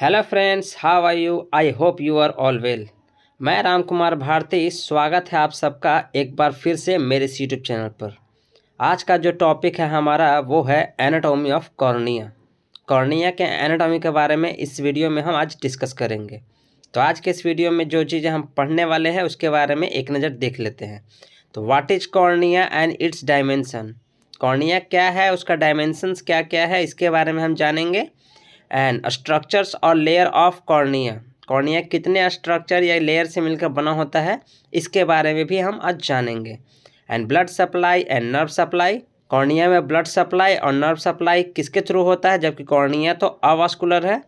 Hello friends how are you I hope you are all well मैं राम कुमार भारती स्वागत है आप सबका एक बार फिर से मेरे यूट्यूब चैनल पर आज का जो टॉपिक है हमारा वो है एनाटॉमी ऑफ कॉर्निया कॉर्निया के एनाटॉमी के बारे में इस वीडियो में हम आज डिस्कस करेंगे तो आज के इस वीडियो में जो चीज़ें हम पढ़ने वाले हैं उसके बारे में एक नज़र देख लेते हैं तो what is cornea and its dimension cornea क्या है उसका डायमेंसन्स क्या क्या है इसके बारे में हम जानेंगे एंड स्ट्रक्चर्स और लेयर ऑफ कॉर्निया कॉर्निया कितने स्ट्रक्चर या लेयर से मिलकर बना होता है इसके बारे में भी हम आज जानेंगे and blood supply and nerve supply cornea में ब्लड सप्लाई और नर्व सप्लाई किसके थ्रू होता है जबकि कॉर्निया तो अवास्कुलर है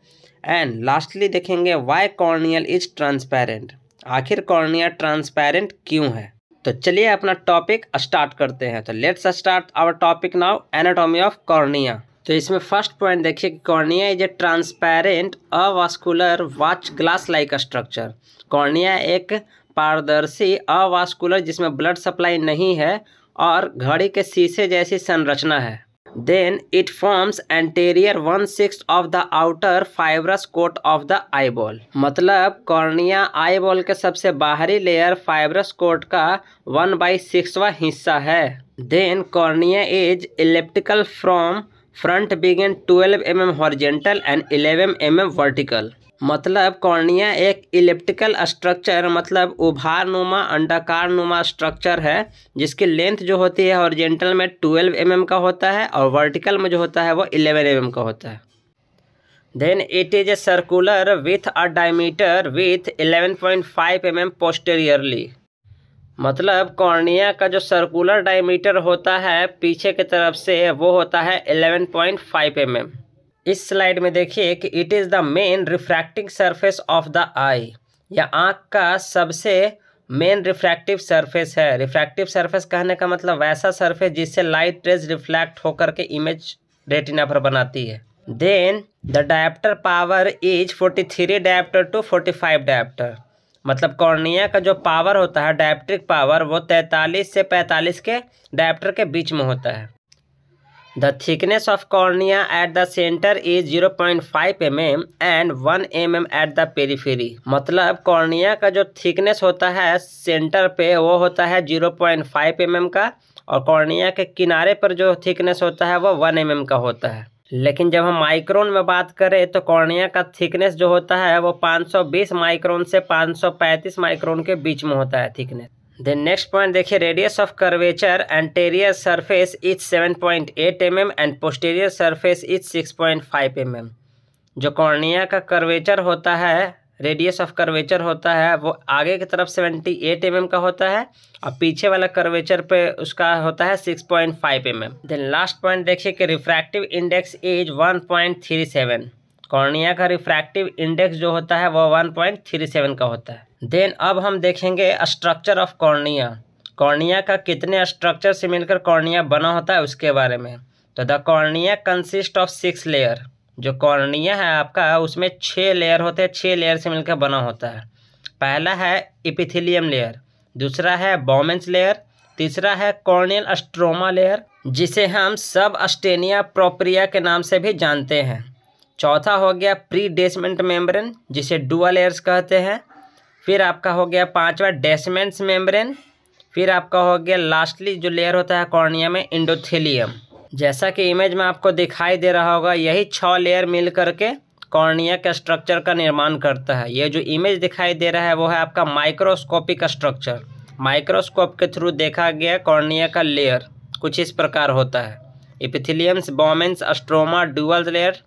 एंड लास्टली देखेंगे वाई कॉर्नियल इज ट्रांसपेरेंट आखिर कॉर्निया ट्रांसपेरेंट क्यों है तो चलिए अपना टॉपिक स्टार्ट करते हैं तो let's start our topic now anatomy of cornea तो इसमें फर्स्ट पॉइंट देखिए cornea is a transparent avascular watch glass like structure cornea एक पारदर्शी अवास्कुलर जिसमें ब्लड सप्लाई नहीं है और घड़ी के शीशे जैसी संरचना है then it forms anterior one six of the outer fibrous coat of the eyeball मतलब कॉर्निया आईबॉल के सबसे बाहरी लेयर फाइब्रस कोट का वन बाई सिक्सवा हिस्सा है then cornea is elliptical from front बिगेन 12 M M horizontal and 11 M M vertical मतलब कॉर्निया एक इलेप्टिकल स्ट्रक्चर मतलब उभार नुमा अंडाकार नुमा स्ट्रक्चर है जिसकी लेंथ जो होती है हॉर्जेंटल में 12 एम mm का होता है और वर्टिकल में जो होता है वो 11 एम mm का होता है then it is a circular with a diameter with 11.5 M M posteriorly मतलब कॉर्निया का जो सर्कुलर डायमीटर होता है पीछे की तरफ से वो होता है 11.5 पॉइंट mm. इस स्लाइड में देखिए कि it is the main refracting surface of the eye या आँख का सबसे मेन रिफ्रैक्टिव सरफेस है रिफ्रैक्टिव सरफेस कहने का मतलब वैसा सरफेस जिससे लाइट रेज रिफ्लैक्ट होकर के इमेज रेटिना पर बनाती है then the diopter power is 43 diopter to 45 diopter मतलब कॉर्निया का जो पावर होता है डायप्ट्रिक पावर वो तैंतालीस से पैंतालीस के डायप्टर के बीच में होता है the thickness of cornea at the centre is zero point five M M and one M M at the periphery मतलब कॉर्निया का जो थिकनेस होता है सेंटर पे वो होता है zero point five M m का और कॉर्निया के किनारे पर जो थिकनेस होता है वो वन एम एम का होता है लेकिन जब हम माइक्रोन में बात करें तो कॉर्निया का थिकनेस जो होता है वो 520 माइक्रोन से 535 माइक्रोन के बीच में होता है थिकनेस देन नेक्स्ट पॉइंट देखिए radius of curvature anterior surface is 7.8 point mm and posterior surface is 6.5 point mm जो कॉर्निया का कर्वेचर होता है रेडियस ऑफ कर्वेचर होता है वो आगे की तरफ सेवेंटी एट एम mm का होता है और पीछे वाला कर्वेचर पे उसका होता है six point five M m then last point देखिए कि refractive index is one point three seven cornea का रिफ्रैक्टिव इंडेक्स जो होता है वो वन पॉइंट थ्री सेवन का होता है देन अब हम देखेंगे स्ट्रक्चर ऑफ कॉर्निया कॉर्निया का कितने स्ट्रक्चर से मिलकर कॉर्निया बना होता है उसके बारे में तो the cornea consist of six layer जो कॉर्निया है आपका उसमें छः लेयर होते हैं छः लेयर से मिलकर बना होता है पहला है इपिथिलियम लेयर दूसरा है बॉमेंस लेयर तीसरा है कॉर्नियल अस्ट्रोमा लेयर जिसे हम सब अस्टेनिया प्रोप्रिया के नाम से भी जानते हैं चौथा हो गया प्री डेसमेंट मेम्ब्रेन जिसे डुआ लेयर्स कहते हैं फिर आपका हो गया पांचवा डेसमेंट्स मेम्ब्रेन फिर आपका हो गया लास्टली जो लेयर होता है कॉर्निया में इंडोथेलियम जैसा कि इमेज में आपको दिखाई दे रहा होगा यही छः लेयर मिल करके कॉर्निया के स्ट्रक्चर का निर्माण करता है ये जो इमेज दिखाई दे रहा है वो है आपका माइक्रोस्कोपिक स्ट्रक्चर माइक्रोस्कोप के थ्रू देखा गया कॉर्निया का लेयर कुछ इस प्रकार होता है epitheliums Bowman's stroma dual layer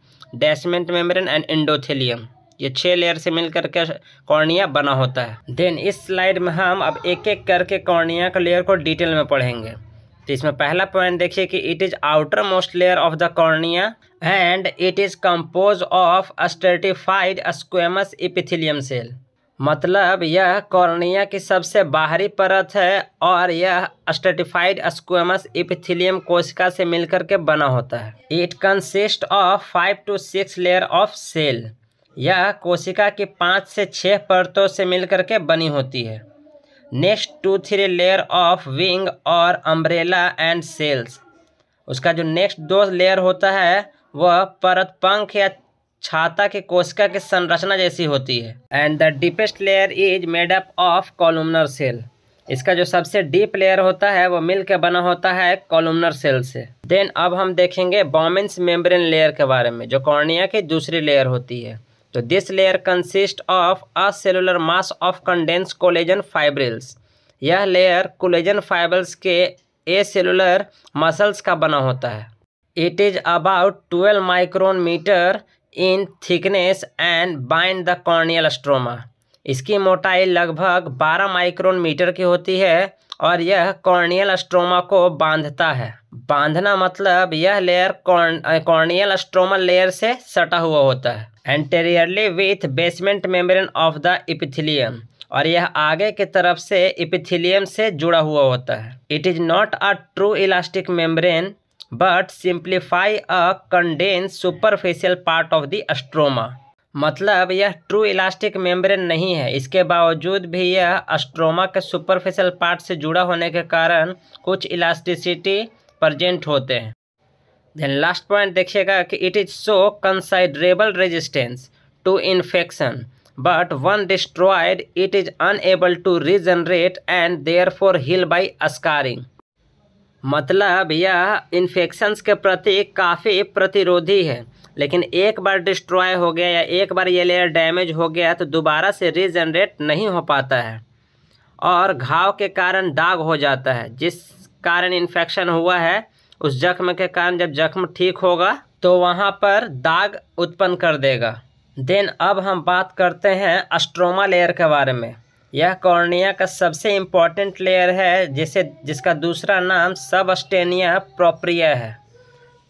Descemet membrane and endothelium ये छः लेयर से मिलकर के कॉर्निया बना होता है देन इस स्लाइड में हम अब एक एक करके कॉर्निया का लेयर को डिटेल में पढ़ेंगे तो इसमें पहला पॉइंट देखिए कि it is outer most layer of the cornea and it is compose of stratified squamous epithelium cell मतलब यह कॉर्निया की सबसे बाहरी परत है और यह स्टेटिफाइड स्क्वेमस इपिथिलियम कोशिका से मिलकर के बना होता है it consist of five to six layer of cell यह कोशिका की पाँच से छः परतों से मिलकर के बनी होती है next two three layer of wing और अम्ब्रेला एंड सेल्स उसका जो नेक्स्ट दो लेयर होता है वह परत पंख या छाता के कोशिका की संरचना जैसी होती है and the deepest layer is made up of columnar cell इसका जो सबसे डीप लेयर होता है वो मिलकर बना होता है कॉलुमनर सेल से देन अब हम देखेंगे बॉमेंस मेम्ब्रेन लेयर के बारे में जो कॉर्निया की दूसरी लेयर होती है तो this layer consist of a cellular mass of condense collagen fibrils यह लेयर कोलेजन फाइबर्स के ए सेलुलर मसल्स का बना होता है it is about twelve micron meter in thickness and bind the corneal stroma इसकी मोटाई लगभग 12 माइक्रोन मीटर की होती है और यह कॉर्नियल स्ट्रोमा को बांधता है बांधना मतलब यह लेयर कॉर्नियल अस्ट्रोमा लेयर से सटा हुआ होता है anteriorly with basement membrane of the epithelium और यह आगे की तरफ से इपिथिलियम से जुड़ा हुआ होता है it is not a true elastic membrane but simplify a condense superficial part of the stroma मतलब यह ट्रू इलास्टिक मेम्ब्रेन नहीं है इसके बावजूद भी यह अस्ट्रोमा के सुपरफिशियल पार्ट से जुड़ा होने के कारण कुछ इलास्टिसिटी प्रजेंट होते हैं देन लास्ट पॉइंट देखिएगा कि it is so considerable resistance to infection but one destroyed it is unable to regenerate and therefore heal by scarring मतलब यह इन्फेक्शंस के प्रति काफ़ी प्रतिरोधी है लेकिन एक बार डिस्ट्रॉय हो गया या एक बार ये लेयर डैमेज हो गया तो दोबारा से रीजनरेट नहीं हो पाता है और घाव के कारण दाग हो जाता है जिस कारण इन्फेक्शन हुआ है उस जख्म के कारण जब जख्म ठीक होगा तो वहाँ पर दाग उत्पन्न कर देगा देन अब हम बात करते हैं अस्ट्रोमा लेयर के बारे में यह कॉर्निया का सबसे इम्पॉर्टेंट लेयर है जिसे जिसका दूसरा नाम सब अस्टेनिया प्रोप्रिया है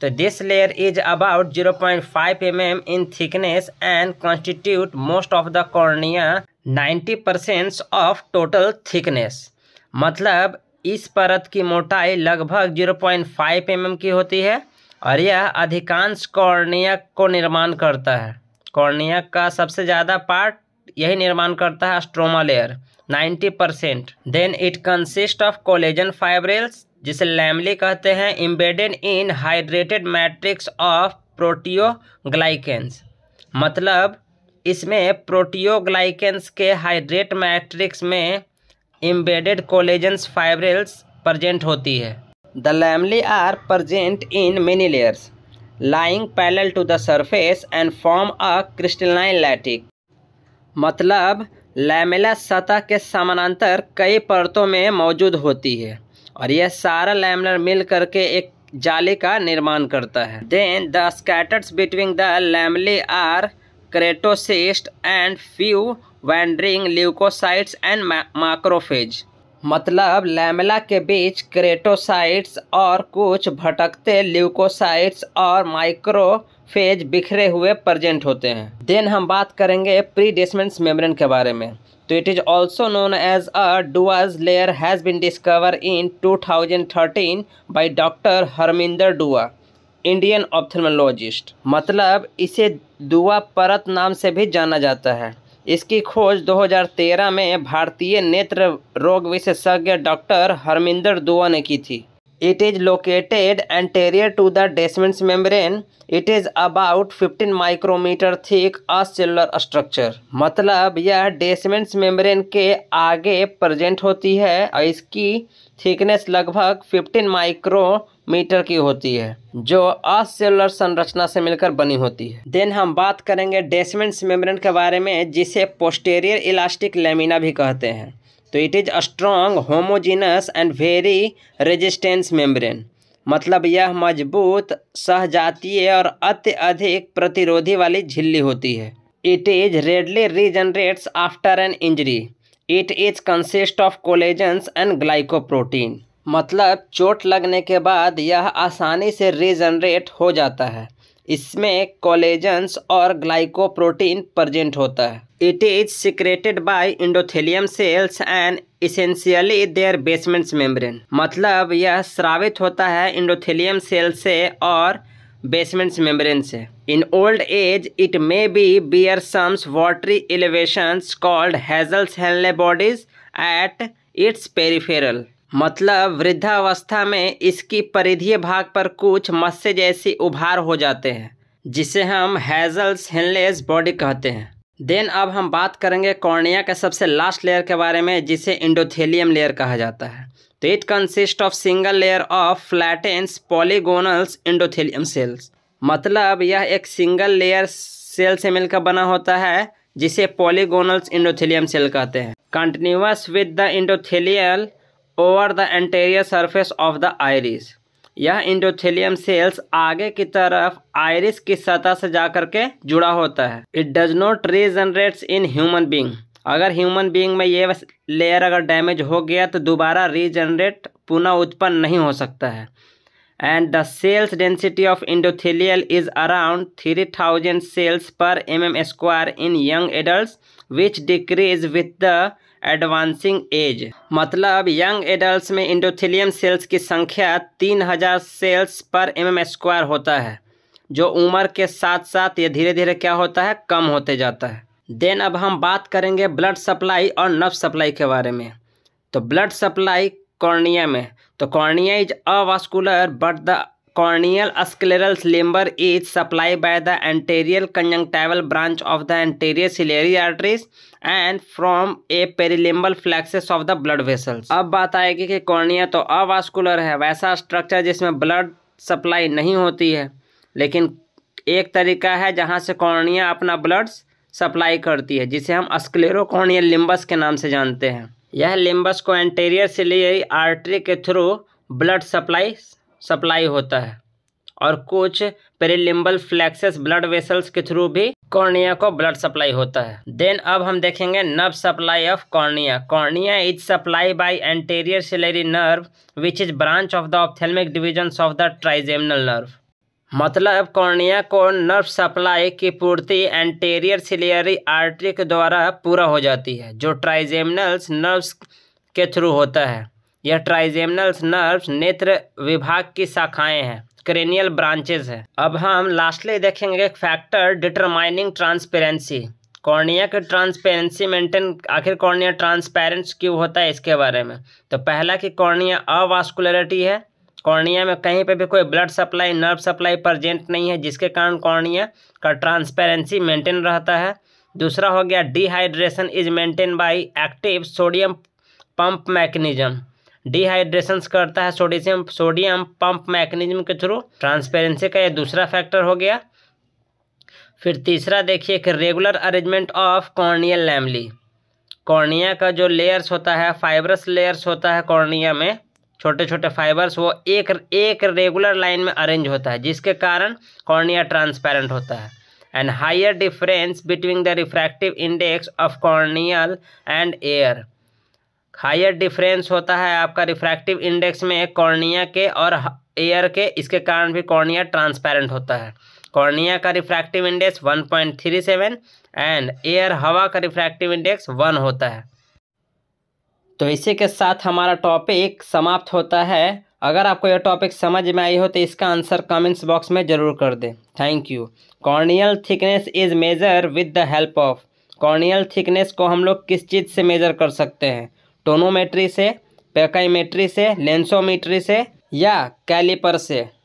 तो this layer is about zero point five M m in thickness and constitute most of the cornea ninety percent of total thickness मतलब इस परत की मोटाई लगभग zero point five M m की होती है और यह अधिकांश कॉर्निया को निर्माण करता है कॉर्निया का सबसे ज़्यादा पार्ट यही निर्माण करता है stroma layer 90 percent then it consist of collagen fibrils जिसे लैमली कहते हैं embedded in hydrated matrix of proteoglycans मतलब इसमें प्रोटियोग्लाइकेंस के हाइड्रेट मैट्रिक्स में इम्बेडेड कोलेजेंस फाइब्रिल्स प्रजेंट होती है the lamellae are present in many layers lying parallel to the surface and form a crystalline lattice मतलब lamella सतह के समानांतर कई परतों में मौजूद होती है और यह सारा लैमिनर मिल करके एक जाली का निर्माण करता है then the scatters between the lamellae are keratocytes and few wandering leukocytes and macrophages मतलब लैमला के बीच क्रेटोसाइट्स और कुछ भटकते ल्यूकोसाइट्स और माइक्रोफेज बिखरे हुए प्रजेंट होते हैं देन हम बात करेंगे प्री डेसमेंट्स मेम्ब्रेन के बारे में तो it is also known as a Dua's layer has been discover in 2013 thousand thirteen by doctor Harminder Dua Indian ophthalmologist मतलब इसे दुआ परत नाम से भी जाना जाता है इसकी खोज 2013 में भारतीय नेत्र रोग विशेषज्ञ डॉक्टर हरमिंदर दुआ ने की थी it is located anterior to the Descemet's membrane it is about 15 micrometer thick acellular structure मतलब यह डेसमेंट्स मेम्ब्रेन के आगे प्रेजेंट होती है और इसकी थिकनेस लगभग 15 माइक्रोमीटर की होती है जो असेलुलर संरचना से मिलकर बनी होती है देन हम बात करेंगे डेसमेंट्स मेम्ब्रेन के बारे में जिसे पोस्टेरियर इलास्टिक लेमिना भी कहते हैं तो it is strong strong homogeneous and very resistance membrane मतलब यह मजबूत सहजातीय और अत्यधिक प्रतिरोधी वाली झिल्ली होती है it is readily regenerates after an injury it is consist of collagens and glycoprotein मतलब चोट लगने के बाद यह आसानी से रीजनरेट हो जाता है इसमें कोलेजन्स और ग्लाइकोप्रोटीन प्रजेंट होता है it is secreted by endothelium cells and essentially their basements membrane मतलब यह श्रावित होता है इंडोथेलियम सेल से और बेसमेंट्स मेम्ब्रेन से in old age it may be bear some watery elevations called Hassall Henle bodies at its peripheral मतलब वृद्धावस्था में इसकी परिधीय भाग पर कुछ मत्स्य जैसी उभार हो जाते हैं जिसे हम हैजल्स हेनलेस बॉडी कहते हैं देन अब हम बात करेंगे कॉर्निया के सबसे लास्ट लेयर के बारे में जिसे इंडोथेलियम लेयर कहा जाता है तो it consist of single layer of flattens polygonals endothelium cells मतलब यह एक सिंगल लेयर सेल से मिलकर बना होता है जिसे पॉलीगोनल्स इंडोथेलियम सेल कहते हैं continuous with the endothelial over the anterior surface of the iris यह इंडोथेलियम सेल्स आगे की तरफ आयरिस की सतह से जाकर के जुड़ा होता है it does not regenerates in human being अगर ह्यूमन बींग में ये लेयर अगर डैमेज हो गया तो दोबारा रीजनरेट पुनः उत्पन्न नहीं हो सकता है and the cells density of endothelial is around 3000 cells per mm square in young adults which decrease with the advancing age मतलब यंग एडल्ट में इंडोथेलियम सेल्स की संख्या 3000 सेल्स पर एम एम स्क्वायर होता है जो उम्र के साथ साथ ये धीरे धीरे क्या होता है कम होते जाता है देन अब हम बात करेंगे ब्लड सप्लाई और नर्व सप्लाई के बारे में तो ब्लड सप्लाई कॉर्निया में तो cornea is avascular but the corneal scleral limbus is supply by the anterior conjunctival branch of the anterior ciliary arteries and from a perilimbal plexus of the blood vessels अब बात आएगी कि cornea तो avascular है वैसा structure जिसमें blood supply नहीं होती है लेकिन एक तरीका है जहाँ से कॉर्निया अपना ब्लड सप्लाई करती है जिसे हम अस्क्लेरोकॉर्नियल लिम्बस के नाम से जानते हैं यह लिम्बस को एंटेरियर सिलियरी आर्टरी के थ्रू ब्लड सप्लाई सप्लाई होता है और कुछ पेरिलिम्बल फ्लैक्सेस ब्लड वेसल्स के थ्रू भी कॉर्निया को ब्लड सप्लाई होता है देन अब हम देखेंगे nerve supply of cornea cornea is supply by anterior ciliary nerve which is branch of the ophthalmic divisions of the trigeminal nerve मतलब cornea को नर्व सप्लाई की पूर्ति एंटेरियर सिलियरी आर्टरी के द्वारा पूरा हो जाती है जो ट्राइजेमनल्स नर्व्स के थ्रू होता है यह ट्राइजेमनल्स नर्व्स नेत्र विभाग की शाखाएं हैं क्रेनियल ब्रांचेज हैं अब हम लास्टली देखेंगे एक फैक्टर डिटरमाइनिंग ट्रांसपेरेंसी कॉर्निया की ट्रांसपेरेंसी मेंटेन आखिर कॉर्निया ट्रांसपेरेंट क्यों होता है इसके बारे में तो पहला कि कॉर्निया अवास्कुलरिटी है कॉर्निया में कहीं पर भी कोई blood supply nerve supply present नहीं है जिसके कारण कॉर्निया का ट्रांसपेरेंसी मेंटेन रहता है दूसरा हो गया dehydration is maintain by active sodium pump mechanism dehydration करता है सोडियम सोडियम पंप मैकेनिज्म के थ्रू ट्रांसपेरेंसी का ये दूसरा फैक्टर हो गया फिर तीसरा देखिए कि regular arrangement of corneal lamellae cornea का जो लेयर्स होता है फाइबरस लेयर्स होता है कॉर्निया में छोटे छोटे फाइबर्स वो एक एक रेगुलर लाइन में अरेंज होता है जिसके कारण कॉर्निया ट्रांसपेरेंट होता है and higher difference between the refractive index of corneal and air higher difference होता है आपका रिफ्रैक्टिव इंडेक्स में कॉर्निया के और एयर के इसके कारण भी कॉर्निया ट्रांसपेरेंट होता है कॉर्निया का रिफ्रैक्टिव इंडेक्स 1.37 एंड एयर हवा का रिफ्रैक्टिव इंडेक्स 1 होता है तो इसी के साथ हमारा टॉपिक समाप्त होता है अगर आपको यह टॉपिक समझ में आई हो तो इसका आंसर कमेंट्स बॉक्स में ज़रूर कर दें thank you corneal thickness is measure with the help of corneal thickness को हम लोग किस चीज़ से मेज़र कर सकते हैं टोनोमेट्री से पैकाईमेट्री से लेंसोमीट्री से या कैलिपर से